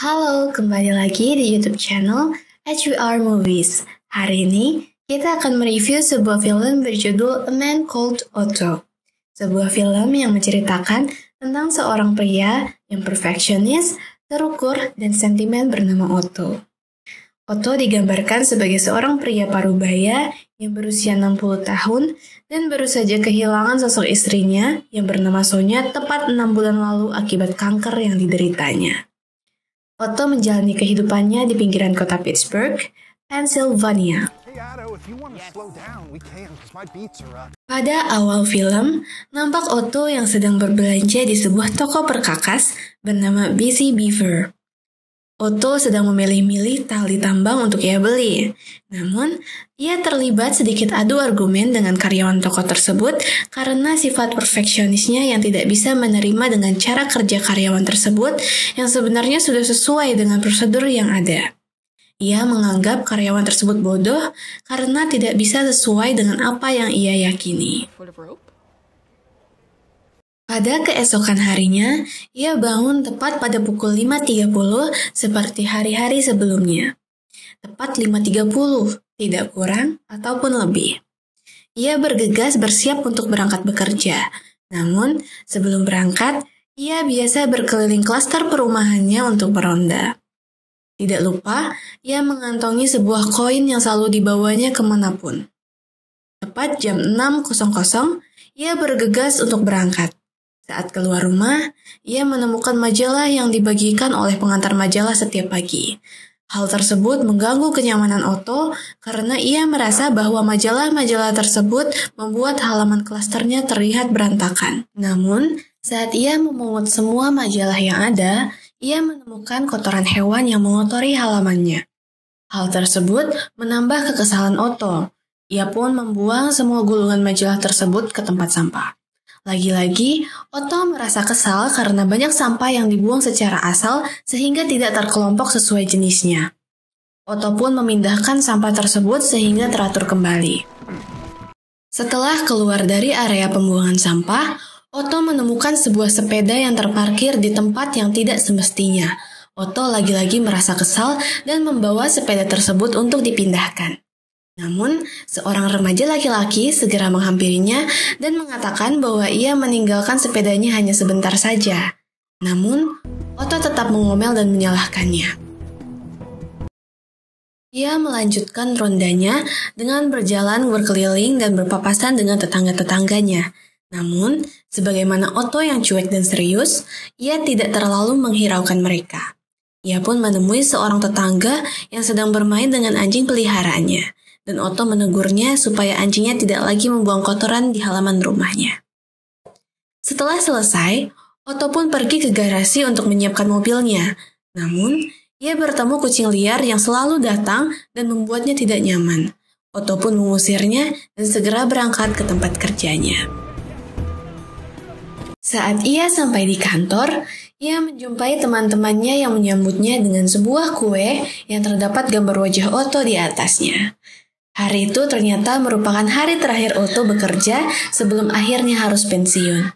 Halo, kembali lagi di YouTube channel HWR Movies. Hari ini kita akan mereview sebuah film berjudul A Man Called Otto. Sebuah film yang menceritakan tentang seorang pria yang perfeksionis, terukur, dan sentimen bernama Otto. Otto digambarkan sebagai seorang pria parubaya yang berusia 60 tahun dan baru saja kehilangan sosok istrinya yang bernama Sonya tepat 6 bulan lalu akibat kanker yang dideritanya. Otto menjalani kehidupannya di pinggiran kota Pittsburgh, Pennsylvania. Pada awal film, nampak Otto yang sedang berbelanja di sebuah toko perkakas bernama Busy Beaver. Oto sedang memilih-milih tali tambang untuk ia beli. Namun, ia terlibat sedikit adu argumen dengan karyawan toko tersebut karena sifat perfeksionisnya yang tidak bisa menerima dengan cara kerja karyawan tersebut yang sebenarnya sudah sesuai dengan prosedur yang ada. Ia menganggap karyawan tersebut bodoh karena tidak bisa sesuai dengan apa yang ia yakini. Pada keesokan harinya, ia bangun tepat pada pukul 5.30 seperti hari-hari sebelumnya. Tepat 5.30, tidak kurang ataupun lebih. Ia bergegas bersiap untuk berangkat bekerja. Namun, sebelum berangkat, ia biasa berkeliling klaster perumahannya untuk meronda. Tidak lupa, ia mengantongi sebuah koin yang selalu dibawanya kemanapun. Tepat jam 6.00, ia bergegas untuk berangkat. Saat keluar rumah, ia menemukan majalah yang dibagikan oleh pengantar majalah setiap pagi. Hal tersebut mengganggu kenyamanan Otto karena ia merasa bahwa majalah-majalah tersebut membuat halaman klasternya terlihat berantakan. Namun, saat ia memungut semua majalah yang ada, ia menemukan kotoran hewan yang mengotori halamannya. Hal tersebut menambah kekesalan Otto. Ia pun membuang semua gulungan majalah tersebut ke tempat sampah. Lagi-lagi, Otto merasa kesal karena banyak sampah yang dibuang secara asal sehingga tidak terkelompok sesuai jenisnya. Otto pun memindahkan sampah tersebut sehingga teratur kembali. Setelah keluar dari area pembuangan sampah, Otto menemukan sebuah sepeda yang terparkir di tempat yang tidak semestinya. Otto lagi-lagi merasa kesal dan membawa sepeda tersebut untuk dipindahkan. Namun, seorang remaja laki-laki segera menghampirinya dan mengatakan bahwa ia meninggalkan sepedanya hanya sebentar saja. Namun, Oto tetap mengomel dan menyalahkannya. Ia melanjutkan rondanya dengan berjalan berkeliling dan berpapasan dengan tetangga-tetangganya. Namun, sebagaimana Oto yang cuek dan serius, ia tidak terlalu menghiraukan mereka. Ia pun menemui seorang tetangga yang sedang bermain dengan anjing peliharaannya dan Otto menegurnya supaya anjingnya tidak lagi membuang kotoran di halaman rumahnya. Setelah selesai, Otto pun pergi ke garasi untuk menyiapkan mobilnya. Namun, ia bertemu kucing liar yang selalu datang dan membuatnya tidak nyaman. Otto pun mengusirnya dan segera berangkat ke tempat kerjanya. Saat ia sampai di kantor, ia menjumpai teman-temannya yang menyambutnya dengan sebuah kue yang terdapat gambar wajah Otto di atasnya. Hari itu ternyata merupakan hari terakhir Oto bekerja sebelum akhirnya harus pensiun.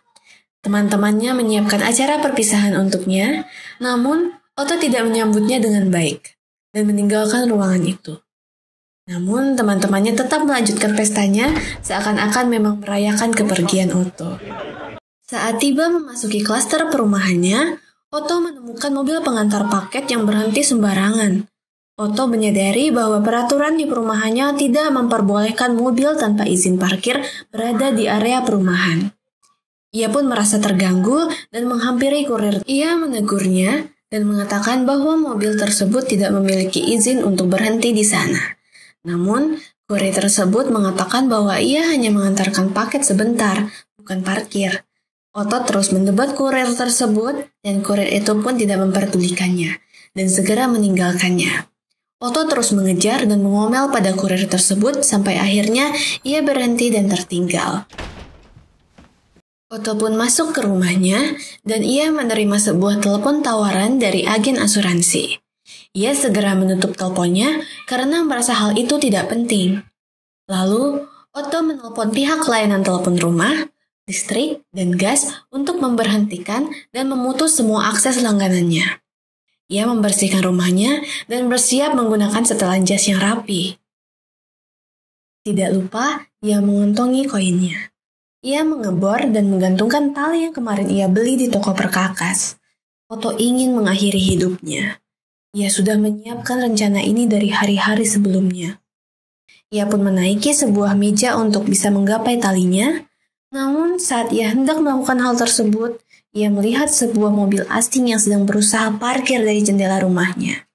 Teman-temannya menyiapkan acara perpisahan untuknya, namun Oto tidak menyambutnya dengan baik dan meninggalkan ruangan itu. Namun, teman-temannya tetap melanjutkan pestanya seakan-akan memang merayakan kepergian Oto. Saat tiba memasuki klaster perumahannya, Oto menemukan mobil pengantar paket yang berhenti sembarangan. Otto menyadari bahwa peraturan di perumahannya tidak memperbolehkan mobil tanpa izin parkir berada di area perumahan. Ia pun merasa terganggu dan menghampiri kurir. Ia menegurnya dan mengatakan bahwa mobil tersebut tidak memiliki izin untuk berhenti di sana. Namun, kurir tersebut mengatakan bahwa ia hanya mengantarkan paket sebentar, bukan parkir. Otto terus mendebat kurir tersebut dan kurir itu pun tidak memperdulikannya dan segera meninggalkannya. Otto terus mengejar dan mengomel pada kurir tersebut sampai akhirnya ia berhenti dan tertinggal. Otto pun masuk ke rumahnya dan ia menerima sebuah telepon tawaran dari agen asuransi. Ia segera menutup teleponnya karena merasa hal itu tidak penting. Lalu, Otto menelpon pihak layanan telepon rumah, listrik, dan gas untuk memberhentikan dan memutus semua akses langganannya. Ia membersihkan rumahnya dan bersiap menggunakan setelan jas yang rapi. Tidak lupa, ia mengontongi koinnya. Ia mengebor dan menggantungkan tali yang kemarin ia beli di toko perkakas. Otto ingin mengakhiri hidupnya. Ia sudah menyiapkan rencana ini dari hari-hari sebelumnya. Ia pun menaiki sebuah meja untuk bisa menggapai talinya. Namun saat ia hendak melakukan hal tersebut, ia melihat sebuah mobil asing yang sedang berusaha parkir dari jendela rumahnya.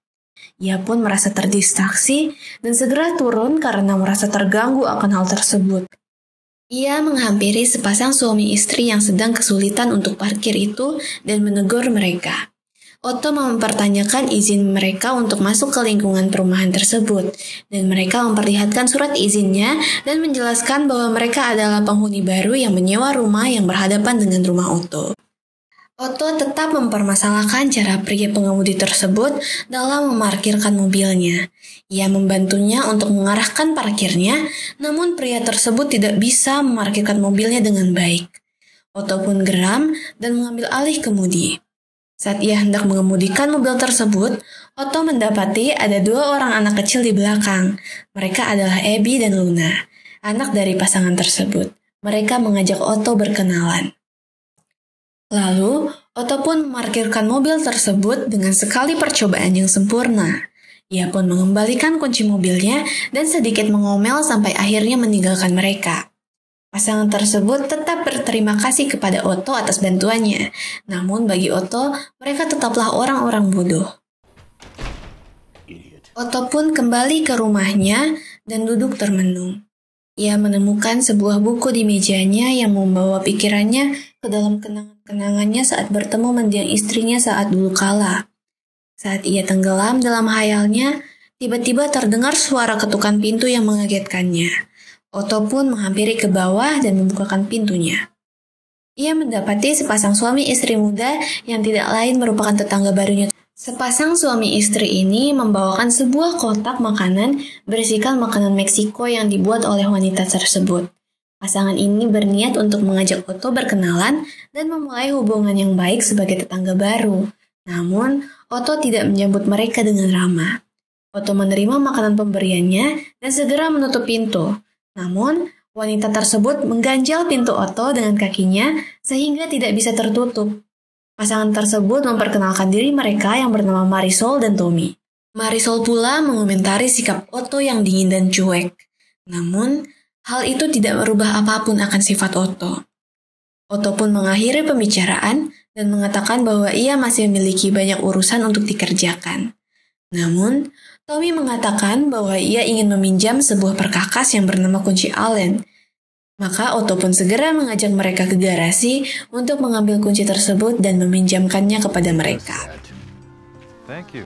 Ia pun merasa terdistraksi dan segera turun karena merasa terganggu akan hal tersebut. Ia menghampiri sepasang suami istri yang sedang kesulitan untuk parkir itu dan menegur mereka. Otto mempertanyakan izin mereka untuk masuk ke lingkungan perumahan tersebut, dan mereka memperlihatkan surat izinnya dan menjelaskan bahwa mereka adalah penghuni baru yang menyewa rumah yang berhadapan dengan rumah Otto. Otto tetap mempermasalahkan cara pria pengemudi tersebut dalam memarkirkan mobilnya. Ia membantunya untuk mengarahkan parkirnya, namun pria tersebut tidak bisa memarkirkan mobilnya dengan baik. Otto pun geram dan mengambil alih kemudi. Saat ia hendak mengemudikan mobil tersebut, Otto mendapati ada dua orang anak kecil di belakang. Mereka adalah Abby dan Luna, anak dari pasangan tersebut. Mereka mengajak Otto berkenalan. Lalu, Otto pun memarkirkan mobil tersebut dengan sekali percobaan yang sempurna. Ia pun mengembalikan kunci mobilnya dan sedikit mengomel sampai akhirnya meninggalkan mereka. Pasangan tersebut tetap berterima kasih kepada Otto atas bantuannya. Namun bagi Otto, mereka tetaplah orang-orang bodoh. Otto pun kembali ke rumahnya dan duduk termenung. Ia menemukan sebuah buku di mejanya yang membawa pikirannya ke dalam kenangan-kenangannya saat bertemu mendiang istrinya saat dulu kala. Saat ia tenggelam dalam hayalnya, tiba-tiba terdengar suara ketukan pintu yang mengagetkannya. Otto pun menghampiri ke bawah dan membukakan pintunya. Ia mendapati sepasang suami istri muda yang tidak lain merupakan tetangga barunya Sepasang suami istri ini membawakan sebuah kotak makanan berisikan makanan Meksiko yang dibuat oleh wanita tersebut. Pasangan ini berniat untuk mengajak Otto berkenalan dan memulai hubungan yang baik sebagai tetangga baru. Namun, Otto tidak menyambut mereka dengan ramah. Otto menerima makanan pemberiannya dan segera menutup pintu. Namun, wanita tersebut mengganjal pintu Otto dengan kakinya sehingga tidak bisa tertutup. Pasangan tersebut memperkenalkan diri mereka yang bernama Marisol dan Tommy. Marisol pula mengomentari sikap Otto yang dingin dan cuek. Namun, hal itu tidak merubah apapun akan sifat Otto. Otto pun mengakhiri pembicaraan dan mengatakan bahwa ia masih memiliki banyak urusan untuk dikerjakan. Namun, Tommy mengatakan bahwa ia ingin meminjam sebuah perkakas yang bernama kunci Allen – maka Otto pun segera mengajak mereka ke garasi untuk mengambil kunci tersebut dan meminjamkannya kepada mereka. Thank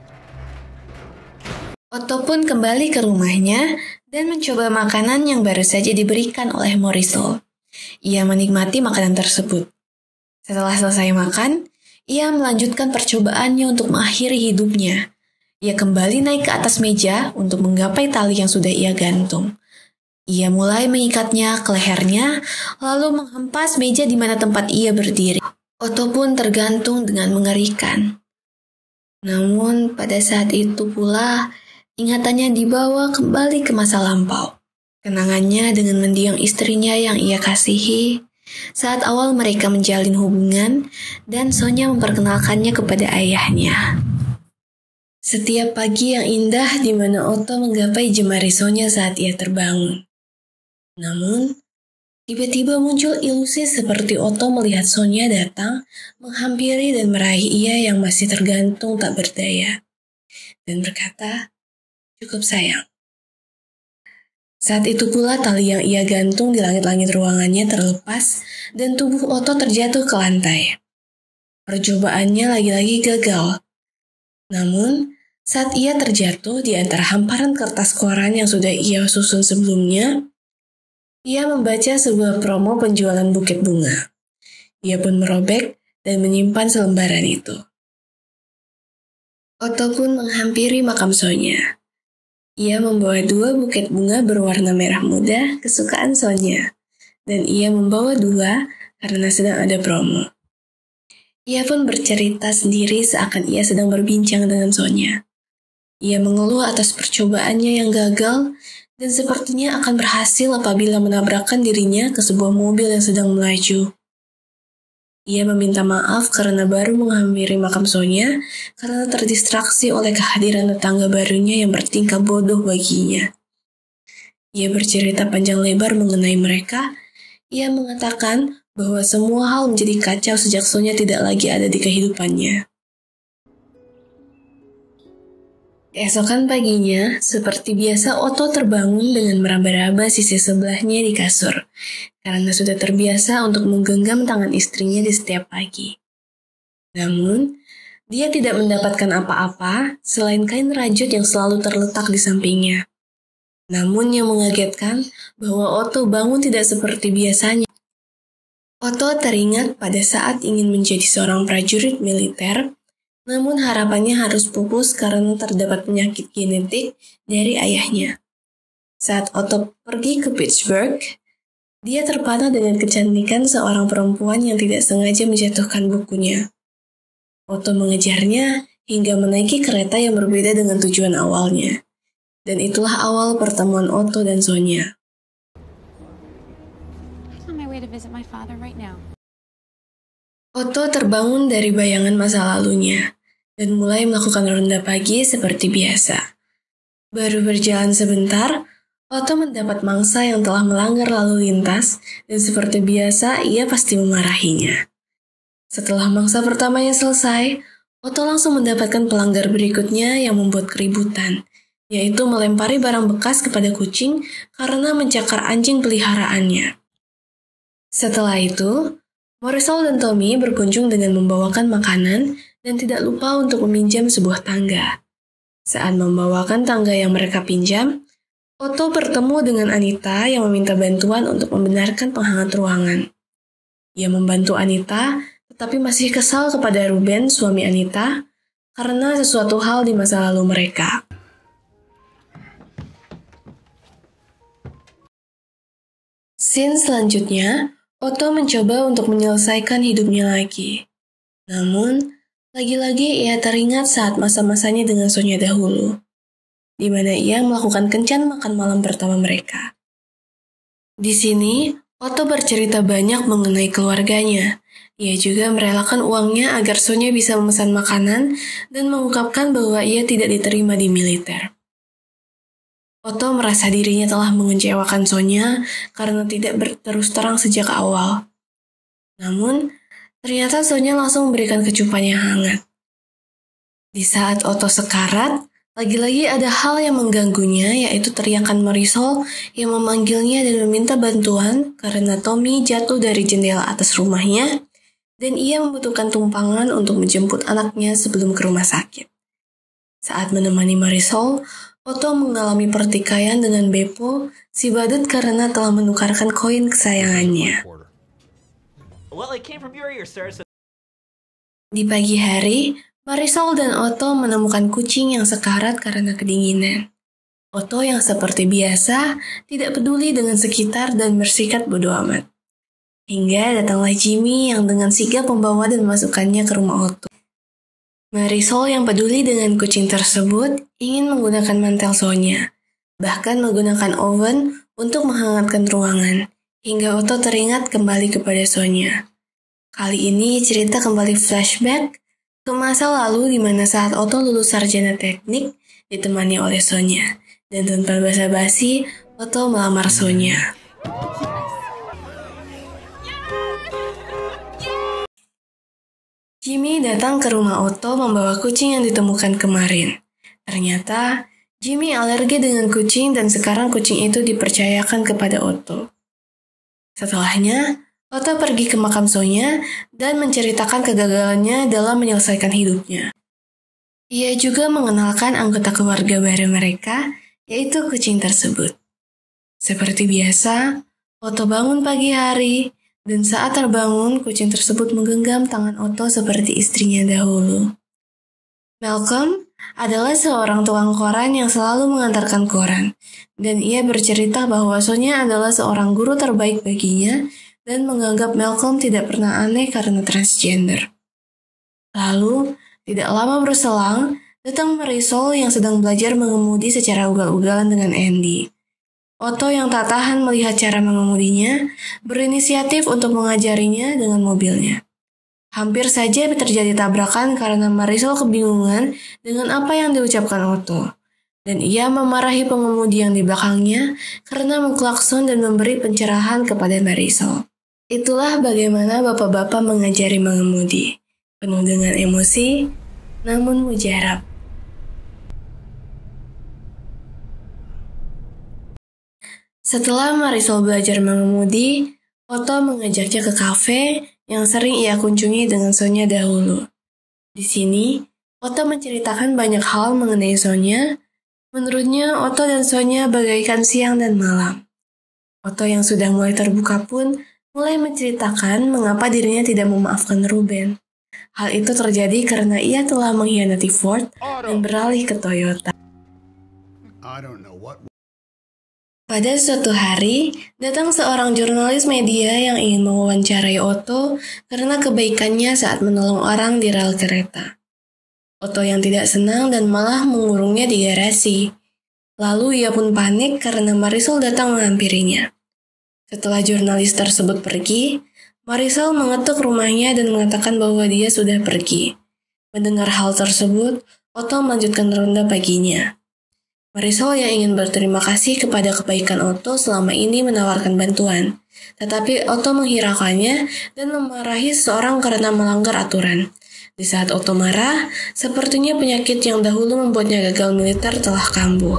Otto pun kembali ke rumahnya dan mencoba makanan yang baru saja diberikan oleh Morisol. Ia menikmati makanan tersebut. Setelah selesai makan, ia melanjutkan percobaannya untuk mengakhiri hidupnya. Ia kembali naik ke atas meja untuk menggapai tali yang sudah ia gantung. Ia mulai mengikatnya ke lehernya, lalu menghempas meja di mana tempat ia berdiri. Otto pun tergantung dengan mengerikan. Namun pada saat itu pula, ingatannya dibawa kembali ke masa lampau. Kenangannya dengan mendiang istrinya yang ia kasihi, saat awal mereka menjalin hubungan, dan Sonya memperkenalkannya kepada ayahnya. Setiap pagi yang indah di mana Otto menggapai jemari Sonya saat ia terbangun. Namun, tiba-tiba muncul ilusi seperti Oto melihat Sonia datang, menghampiri dan meraih ia yang masih tergantung tak berdaya, dan berkata, cukup sayang. Saat itu pula tali yang ia gantung di langit-langit ruangannya terlepas dan tubuh Oto terjatuh ke lantai. Percobaannya lagi-lagi gagal. Namun, saat ia terjatuh di antara hamparan kertas koran yang sudah ia susun sebelumnya, ia membaca sebuah promo penjualan buket bunga. Ia pun merobek dan menyimpan selembaran itu. Otto pun menghampiri makam Sonya. Ia membawa dua buket bunga berwarna merah muda kesukaan Sonya, dan ia membawa dua karena sedang ada promo. Ia pun bercerita sendiri seakan ia sedang berbincang dengan Sonya. Ia mengeluh atas percobaannya yang gagal dan sepertinya akan berhasil apabila menabrakkan dirinya ke sebuah mobil yang sedang melaju. Ia meminta maaf karena baru menghampiri makam Sonya karena terdistraksi oleh kehadiran tetangga barunya yang bertingkah bodoh baginya. Ia bercerita panjang lebar mengenai mereka. Ia mengatakan bahwa semua hal menjadi kacau sejak Sonya tidak lagi ada di kehidupannya. Esokan paginya, seperti biasa Otto terbangun dengan meraba-raba sisi sebelahnya di kasur, karena sudah terbiasa untuk menggenggam tangan istrinya di setiap pagi. Namun, dia tidak mendapatkan apa-apa selain kain rajut yang selalu terletak di sampingnya. Namun yang mengagetkan bahwa Otto bangun tidak seperti biasanya. Otto teringat pada saat ingin menjadi seorang prajurit militer, namun harapannya harus pupus karena terdapat penyakit genetik dari ayahnya. Saat Otto pergi ke Pittsburgh, dia terpana dengan kecantikan seorang perempuan yang tidak sengaja menjatuhkan bukunya. Otto mengejarnya hingga menaiki kereta yang berbeda dengan tujuan awalnya. Dan itulah awal pertemuan Otto dan Sonia. on my way to visit my father right now. Otto terbangun dari bayangan masa lalunya dan mulai melakukan ronda pagi seperti biasa. Baru berjalan sebentar, Otto mendapat mangsa yang telah melanggar lalu lintas dan seperti biasa ia pasti memarahinya. Setelah mangsa pertamanya selesai, Otto langsung mendapatkan pelanggar berikutnya yang membuat keributan, yaitu melempari barang bekas kepada kucing karena mencakar anjing peliharaannya. Setelah itu, Morisol dan Tommy berkunjung dengan membawakan makanan dan tidak lupa untuk meminjam sebuah tangga. Saat membawakan tangga yang mereka pinjam, Otto bertemu dengan Anita yang meminta bantuan untuk membenarkan penghangat ruangan. Ia membantu Anita, tetapi masih kesal kepada Ruben, suami Anita, karena sesuatu hal di masa lalu mereka. Scene selanjutnya, Otto mencoba untuk menyelesaikan hidupnya lagi. Namun, lagi-lagi ia teringat saat masa-masanya dengan Sonya dahulu, di mana ia melakukan kencan makan malam pertama mereka. Di sini, Otto bercerita banyak mengenai keluarganya. Ia juga merelakan uangnya agar Sonya bisa memesan makanan dan mengungkapkan bahwa ia tidak diterima di militer. Otto merasa dirinya telah mengecewakan Sonya karena tidak berterus terang sejak awal. Namun, ternyata Sonya langsung memberikan kecupannya hangat. Di saat Otto sekarat, lagi-lagi ada hal yang mengganggunya, yaitu teriakan Marisol yang memanggilnya dan meminta bantuan karena Tommy jatuh dari jendela atas rumahnya dan ia membutuhkan tumpangan untuk menjemput anaknya sebelum ke rumah sakit. Saat menemani Marisol, Oto mengalami pertikaian dengan Beppo, si badut karena telah menukarkan koin kesayangannya. Di pagi hari, Marisol dan Otto menemukan kucing yang sekarat karena kedinginan. Otto yang seperti biasa tidak peduli dengan sekitar dan bersikat bodo amat. Hingga datanglah Jimmy yang dengan sigap membawa dan memasukkannya ke rumah Otto. Marisol yang peduli dengan kucing tersebut ingin menggunakan mantel Sonya, bahkan menggunakan oven untuk menghangatkan ruangan, hingga Otto teringat kembali kepada Sonya. Kali ini cerita kembali flashback ke masa lalu di mana saat Otto lulus sarjana teknik ditemani oleh Sonya, dan tanpa basa-basi, Otto melamar Sonya. Jimmy datang ke rumah Otto membawa kucing yang ditemukan kemarin. Ternyata, Jimmy alergi dengan kucing dan sekarang kucing itu dipercayakan kepada Otto. Setelahnya, Otto pergi ke makam Sonya dan menceritakan kegagalannya dalam menyelesaikan hidupnya. Ia juga mengenalkan anggota keluarga baru mereka, yaitu kucing tersebut. Seperti biasa, Otto bangun pagi hari, dan saat terbangun, kucing tersebut menggenggam tangan Otto seperti istrinya dahulu. Malcolm adalah seorang tukang koran yang selalu mengantarkan koran, dan ia bercerita bahwa Sonya adalah seorang guru terbaik baginya dan menganggap Malcolm tidak pernah aneh karena transgender. Lalu, tidak lama berselang, datang Marisol yang sedang belajar mengemudi secara ugal-ugalan dengan Andy. Otto yang tak tahan melihat cara mengemudinya, berinisiatif untuk mengajarinya dengan mobilnya. Hampir saja terjadi tabrakan karena Marisol kebingungan dengan apa yang diucapkan Otto. Dan ia memarahi pengemudi yang di belakangnya karena mengklakson dan memberi pencerahan kepada Marisol. Itulah bagaimana bapak-bapak mengajari mengemudi. Penuh dengan emosi, namun mujarab. Setelah Marisol belajar mengemudi, Otto mengajaknya ke kafe yang sering ia kunjungi dengan Sonya dahulu. Di sini, Otto menceritakan banyak hal mengenai Sonya. Menurutnya, Otto dan Sonya bagaikan siang dan malam. Otto yang sudah mulai terbuka pun mulai menceritakan mengapa dirinya tidak memaafkan Ruben. Hal itu terjadi karena ia telah mengkhianati Ford dan beralih ke Toyota. Pada suatu hari, datang seorang jurnalis media yang ingin mewawancarai Otto karena kebaikannya saat menolong orang di rel kereta. Otto yang tidak senang dan malah mengurungnya di garasi. Lalu ia pun panik karena Marisol datang menghampirinya. Setelah jurnalis tersebut pergi, Marisol mengetuk rumahnya dan mengatakan bahwa dia sudah pergi. Mendengar hal tersebut, Otto melanjutkan ronda paginya. Marisol yang ingin berterima kasih kepada kebaikan Otto selama ini menawarkan bantuan. Tetapi Otto menghiraukannya dan memarahi seorang karena melanggar aturan. Di saat Otto marah, sepertinya penyakit yang dahulu membuatnya gagal militer telah kambuh.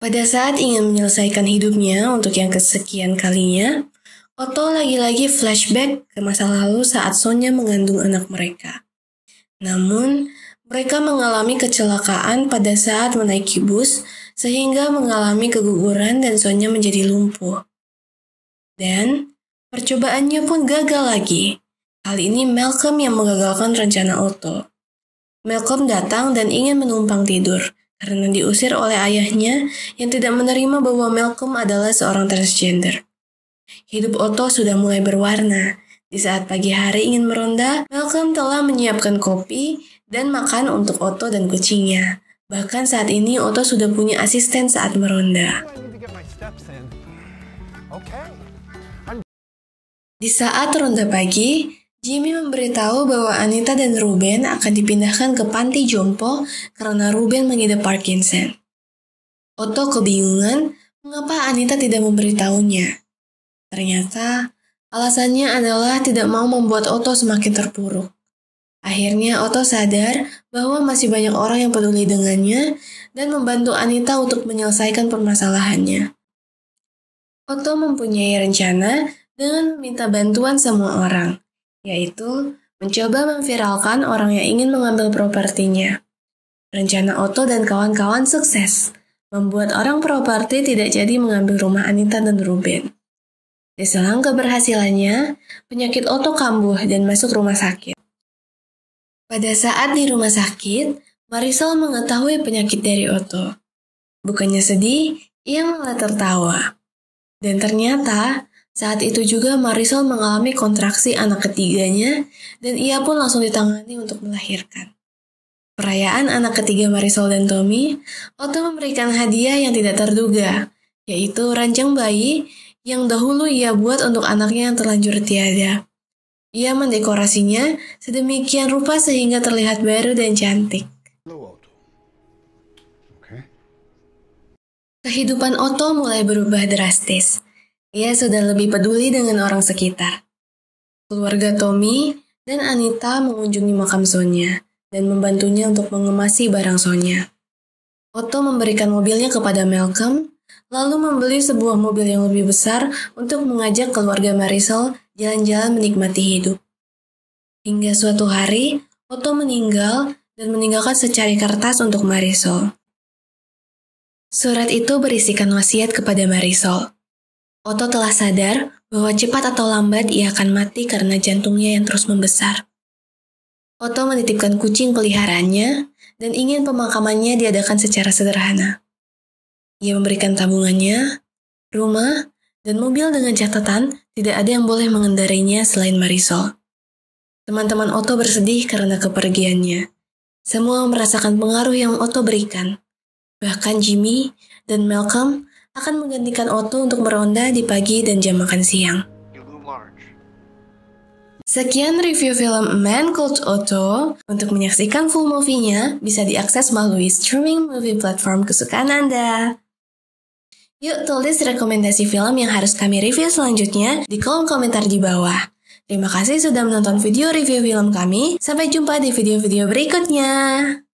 Pada saat ingin menyelesaikan hidupnya untuk yang kesekian kalinya, Otto lagi-lagi flashback ke masa lalu saat Sonya mengandung anak mereka. Namun, mereka mengalami kecelakaan pada saat menaiki bus, sehingga mengalami keguguran dan Sonya menjadi lumpuh. Dan percobaannya pun gagal lagi. Kali ini Malcolm yang menggagalkan rencana Otto. Malcolm datang dan ingin menumpang tidur karena diusir oleh ayahnya yang tidak menerima bahwa Malcolm adalah seorang transgender. Hidup Otto sudah mulai berwarna. Di saat pagi hari ingin meronda, Malcolm telah menyiapkan kopi dan makan untuk Otto dan kucingnya. Bahkan saat ini Otto sudah punya asisten saat meronda. Di saat ronda pagi, Jimmy memberitahu bahwa Anita dan Ruben akan dipindahkan ke panti jompo karena Ruben mengidap Parkinson. Otto kebingungan mengapa Anita tidak memberitahunya. Ternyata, alasannya adalah tidak mau membuat Otto semakin terpuruk. Akhirnya Otto sadar bahwa masih banyak orang yang peduli dengannya dan membantu Anita untuk menyelesaikan permasalahannya. Otto mempunyai rencana dengan meminta bantuan semua orang, yaitu mencoba memviralkan orang yang ingin mengambil propertinya. Rencana Otto dan kawan-kawan sukses, membuat orang properti tidak jadi mengambil rumah Anita dan Ruben. Di selang keberhasilannya, penyakit Otto kambuh dan masuk rumah sakit. Pada saat di rumah sakit, Marisol mengetahui penyakit dari Otto. Bukannya sedih, ia malah tertawa. Dan ternyata, saat itu juga Marisol mengalami kontraksi anak ketiganya dan ia pun langsung ditangani untuk melahirkan. Perayaan anak ketiga Marisol dan Tommy, Otto memberikan hadiah yang tidak terduga, yaitu ranjang bayi yang dahulu ia buat untuk anaknya yang terlanjur tiada. Ia mendekorasinya sedemikian rupa sehingga terlihat baru dan cantik. Kehidupan Otto mulai berubah drastis. Ia sudah lebih peduli dengan orang sekitar. Keluarga Tommy dan Anita mengunjungi makam Sonya dan membantunya untuk mengemasi barang Sonya. Otto memberikan mobilnya kepada Malcolm, lalu membeli sebuah mobil yang lebih besar untuk mengajak keluarga Marisol jalan-jalan menikmati hidup. Hingga suatu hari, Otto meninggal dan meninggalkan secari kertas untuk Marisol. Surat itu berisikan wasiat kepada Marisol. Otto telah sadar bahwa cepat atau lambat ia akan mati karena jantungnya yang terus membesar. Otto menitipkan kucing peliharaannya dan ingin pemakamannya diadakan secara sederhana. Ia memberikan tabungannya, rumah, dan mobil dengan catatan tidak ada yang boleh mengendarainya selain Marisol. Teman-teman Otto bersedih karena kepergiannya. Semua merasakan pengaruh yang Otto berikan. Bahkan Jimmy dan Malcolm akan menggantikan Otto untuk meronda di pagi dan jam makan siang. Sekian review film Man Called Otto. Untuk menyaksikan full movie-nya, bisa diakses melalui streaming movie platform kesukaan Anda. Yuk tulis rekomendasi film yang harus kami review selanjutnya di kolom komentar di bawah. Terima kasih sudah menonton video review film kami. Sampai jumpa di video-video berikutnya.